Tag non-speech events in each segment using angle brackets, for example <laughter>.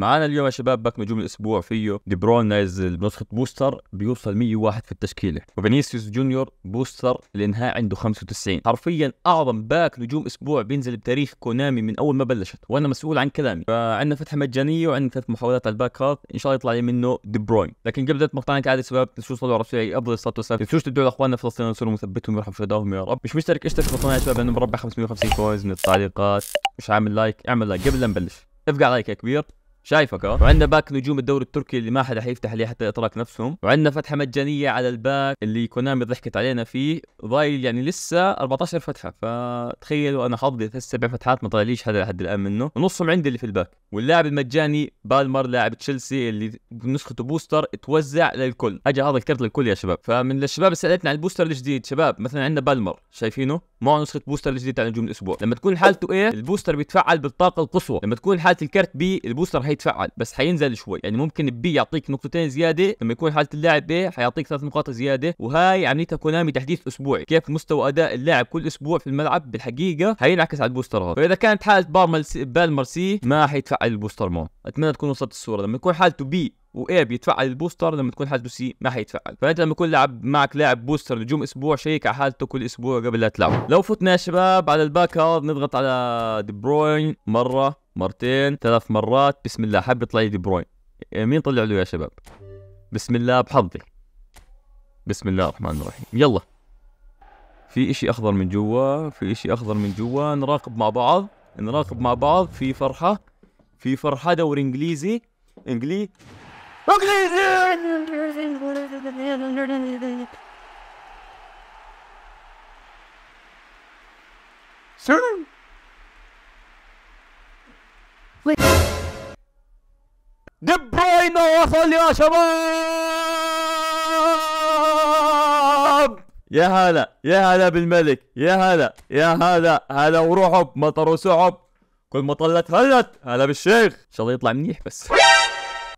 معانا اليوم يا شباب باك نجوم الاسبوع فيه دي بروين نازل بنسخه بوستر بيوصل 101 في التشكيله وفينيسيوس جونيور بوستر الانهاء عنده 95 حرفيا اعظم باك نجوم اسبوع بينزل بتاريخ كونامي من اول ما بلشت وانا مسؤول عن كلامي فعندنا فتحه مجانيه وعندنا ثلاث محاولات على الباك هاف ان شاء الله يطلع لي منه دي بروين لكن قبل بدايه مقطعنا كعاده شباب تنسوا تصلوا على رسولي افضل الصلاه والسلام تنسوش تدعوا لاخواننا الفلسطينيين ونصرهم مثبتهم ويرحم شهدائهم يا رب مش مشترك اشترك في القناه يا شباب لانه مربع 550 كوينز من التعليقات مش عامل لايك اعمل لايك قبل لا نبلش افقع لايك يا كبير شايفك اه وعندنا باك نجوم الدوري التركي اللي ما حدا حيفتح عليه حتى الاتراك نفسهم وعندنا فتحه مجانيه على الباك اللي كونامي ضحكت علينا فيه ضايل يعني لسه 14 فتحه فتخيلوا انا حظي في سبع فتحات ما طلعليش حدا لحد الان منه ونصهم عندي اللي في الباك واللاعب المجاني بالمر لاعب تشيلسي اللي نسخته بوستر توزع للكل اجى هذا الكرت للكل يا شباب فمن الشباب سالتنا على البوستر الجديد شباب مثلا عندنا بالمر شايفينه مع نسخه بوستر الجديد على نجوم الاسبوع لما تكون حالته ايه البوستر بيتفعل بالطاقه القصوى لما تكون حاله الكرت بي البوستر حيتفعل بس حينزل شوي يعني ممكن بي يعطيك نقطتين زياده لما يكون حاله اللاعب بي إيه، حيعطيك ثلاث نقاط زياده وهاي عمليتها يعني كونامي تحديث اسبوعي كيف مستوى اداء اللاعب كل اسبوع في الملعب بالحقيقه حينعكس على البوستر هذا، فاذا كانت حاله بالمرسي ما حيتفعل البوستر معه اتمنى تكون وصلت الصوره لما يكون حالته بي وايه بيتفعل البوستر لما تكون حالته سي ما حيتفعل فانت لما يكون لعب معك لاعب بوستر نجوم اسبوع شيك على حالته كل اسبوع قبل لا تلعب لو فتنا يا شباب على الباكر نضغط على دي بروين مره مرتين ثلاث مرات بسم الله حب يطلع لي دي بروين إيه، مين طلع له يا شباب بسم الله بحظي بسم الله الرحمن الرحيم يلا في اشي اخضر من جوا في اشي اخضر من جوا نراقب مع بعض نراقب مع بعض في فرحه في فرحه دوري انجليزي انجلي Soon. دي بروين وصل يا شباب يا هلا يا هلا بالملك يا هلا يا هلا هلا ورعب مطر وسحب كل ما طلت هلت هلا بالشيخ ان شاء الله يطلع منيح بس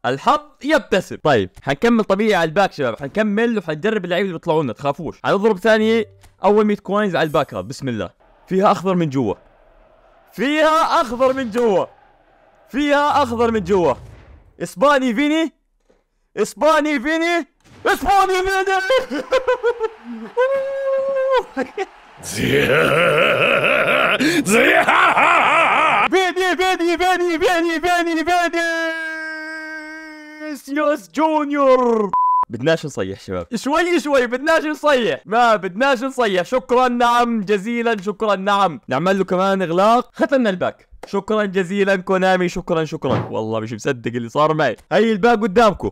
الحظ يبتسم طيب حنكمل طبيعي على الباك شباب حنكمل وحنجرب اللعيبه اللي بيطلعوا لنا تخافوش حنضرب ثانيه اول 100 كوينز على الباك هاب بسم الله فيها اخضر من جوا فيها اخضر من جوا فيها اخضر من جوا اسباني فيني اسباني فيني اسباني فيني <laughs> زيها زيها جونيور بدناش نصيح شباب شوي شوي بدناش نصيح ما بدناش نصيح شكرا نعم جزيلا شكرا نعم نعمل له كمان اغلاق ختمنا الباك شكرا جزيلا كونامي شكرا شكرا والله مش مصدق اللي صار معي هي الباك قدامكم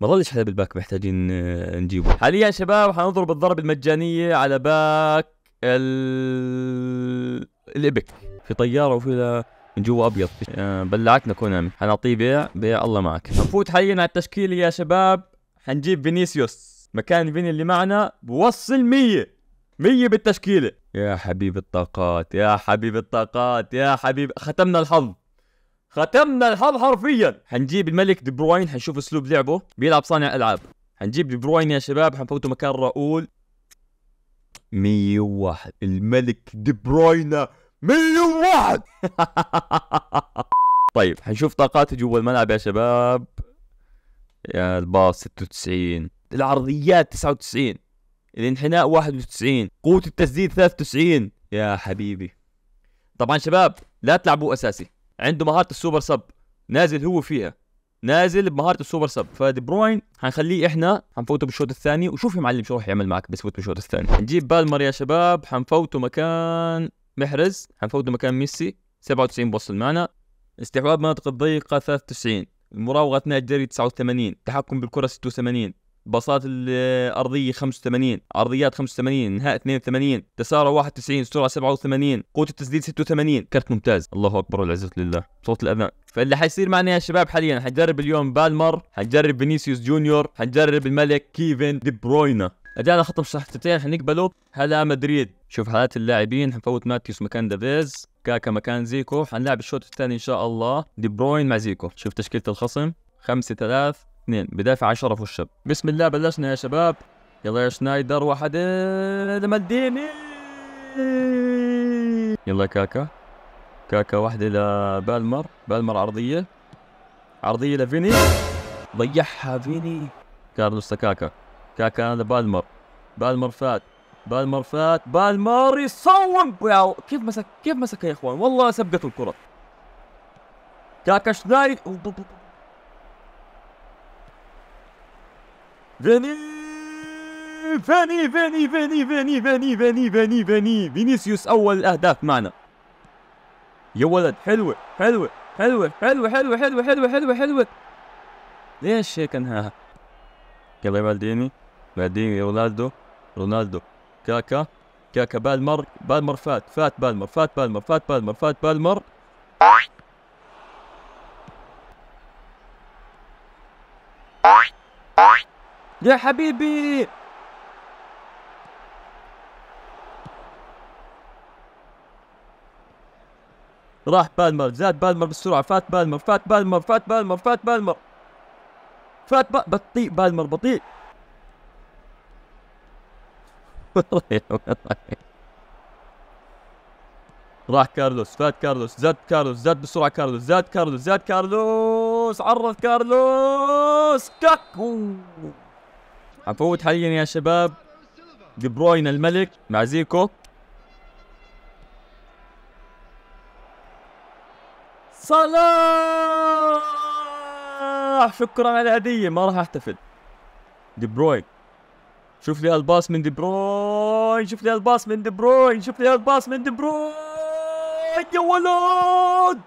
ما ظلش حدا بالباك محتاجين آه، نجيبه حاليا شباب حنضرب الضرب المجانية على باك ال... الإبك في طيارة وفي من جوا ابيض آه، بلعتنا كونامي حنعطيه بيع بيع الله معك نفوت حاليا على التشكيله يا شباب حنجيب فينيسيوس مكان فيني اللي معنا بوصل 100 100 بالتشكيله يا حبيب الطاقات يا حبيب الطاقات يا حبيب ختمنا الحظ ختمنا الحظ حرفيا حنجيب الملك دي بروين حنشوف اسلوب لعبه بيلعب صانع العاب حنجيب دي بروين يا شباب حنفوته مكان راؤول 101 الملك دي بروينا مليون واحد <laughs> طيب حنشوف طاقاته جوا الملعب يا شباب يا الباص 96 العرضيات 99 الانحناء 91 قوة التسديد 93 يا حبيبي طبعا شباب لا تلعبوه اساسي عنده مهارة السوبر سب نازل هو فيها نازل بمهارة السوبر سب فدي بروين حنخليه احنا حنفوته بالشوط الثاني وشوف يا معلم شو راح يعمل معك بس فوت بالشوط الثاني نجيب بالمر يا شباب حنفوته مكان محرز حنفوته مكان ميسي 97 بوصل معنا استحواذ مناطق الضيقة 93 المراوغة أثناء الجري 89 تحكم بالكرة 86 باصات الأرضية 85 عرضيات 85 إنهاء 82 تسارع 91 سرعة 87 قوة التسديد 86 كرت ممتاز الله أكبر والعزة لله صوت الأذان فاللي حيصير معنا يا شباب حاليا حنجرب اليوم بالمر حنجرب فينيسيوس جونيور حنجرب الملك كيفن دي بروينا اجانا خط مساحه التيار حنقبله هلا مدريد شوف حالات اللاعبين حنفوت ماتيوس مكان دافيز كاكا مكان زيكو حنلعب الشوط الثاني ان شاء الله دي بروين مع زيكو شوف تشكيله الخصم 5 3 2 بدافع 10 في الشب بسم الله بلشنا يا شباب يلا يا شنايدر واحد مالديني يلا كاكا كاكا واحدة لبالمر بالمر عرضية عرضية لفيني ضيعها فيني كارلوس كاكا كاكا هذا بالمر بالمر فات بالمر فات بالمر يصوب كيف مسك كيف مسك يا اخوان والله سبقت الكره كاكا شنايد فيني فيني فيني فيني فيني فيني فيني فيني فيني فينيسيوس اول الاهداف معنا يا ولد حلوه حلوه حلوه حلوه حلوه حلوه حلوه حلوه حلوه ليش هيك انهاها؟ يا بالديني بعدين رونالدو رونالدو كاكا كاكا بالمر بالمر فات فات بالمر فات بالمر فات بالمر فات بالمر يا حبيبي راح بالمر زاد بالمر بالسرعة فات بالمر فات بالمر فات بالمر فات بالمر فات بالمر بطيء بالمر بطيء <laughs> راح كارلوس فات كارلوس زاد كارلوس زاد بسرعه كارلوس زاد كارلوس زاد كارلوس عرض كارلوس كاكو حفوت حاليا يا شباب دي بروين الملك مع زيكو صلاح شكرا على الهديه ما راح احتفل دي بروين شوف لي الباص من دي بروين شوف لي الباص من دي بروين شوف لي الباص من دي بروين يا ولد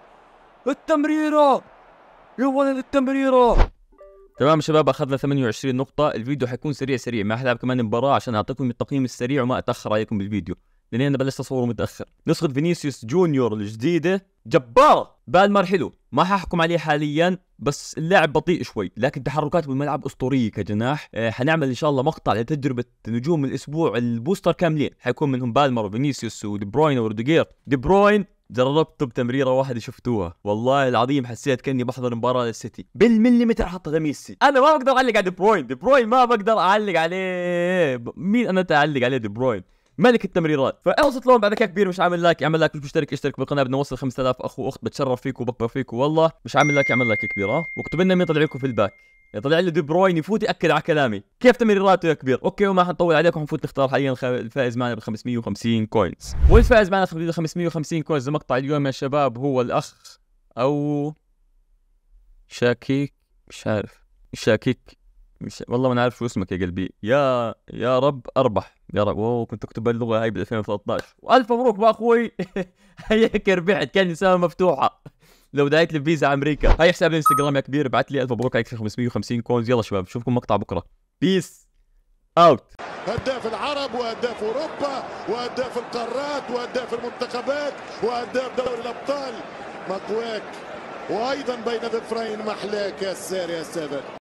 التمريرة يا ولد التمريرة تمام شباب اخذنا 28 نقطة الفيديو حيكون سريع سريع ما حلعب كمان مباراة عشان اعطيكم التقييم السريع وما اتاخر عليكم بالفيديو لاني انا بلشت اصوره متاخر نسخة فينيسيوس جونيور الجديدة جبارة بالمر حلو ما ححكم عليه حاليا بس اللاعب بطيء شوي لكن تحركاته بالملعب اسطوريه كجناح أه حنعمل ان شاء الله مقطع لتجربه نجوم الاسبوع البوستر كاملين حيكون منهم بالمر وفينيسيوس ودي بروين وروديجير دي بروين جربته بتمريره واحده شفتوها والله العظيم حسيت كاني بحضر مباراه للسيتي بالمليمتر حطها لميسي انا ما بقدر اعلق على دي بروين دي بروين ما بقدر اعلق عليه مين انا تعلق عليه دي بروين ملك التمريرات فاوصلت لهم بعد كيف كبير مش عامل لايك اعمل لايك مش مشترك اشترك بالقناه بدنا نوصل 5000 اخ واخت بتشرف فيكم وبكبر فيكم والله مش عامل لايك اعمل لايك كبير اه واكتب لنا مين طلع لكم في الباك يطلع لي دي بروين يفوت ياكد على كلامي كيف تمريراته يا كبير اوكي وما حنطول عليكم حنفوت نختار حاليا الفائز معنا ب 550 كوينز والفائز معنا ب 550 كوينز مقطع اليوم يا شباب هو الاخ او شاكيك مش عارف شاكيك مش والله ما انا عارف شو اسمك يا قلبي يا يا رب اربح يا رب اوه كنت اكتب اللغه هاي بال 2013 والف مبروك بقى اخوي <laughs> هيك ربحت كان سامه مفتوحه لو دعيت لي فيزا امريكا هاي حساب الانستغرام يا كبير ابعث لي الف مبروك عليك 550 كونز يلا شباب نشوفكم مقطع بكره بيس اوت هداف العرب وهداف اوروبا وهداف القارات وهداف المنتخبات وهداف دوري الابطال مقواك وايضا بين ذفرين محلاك يا الساري يا سابق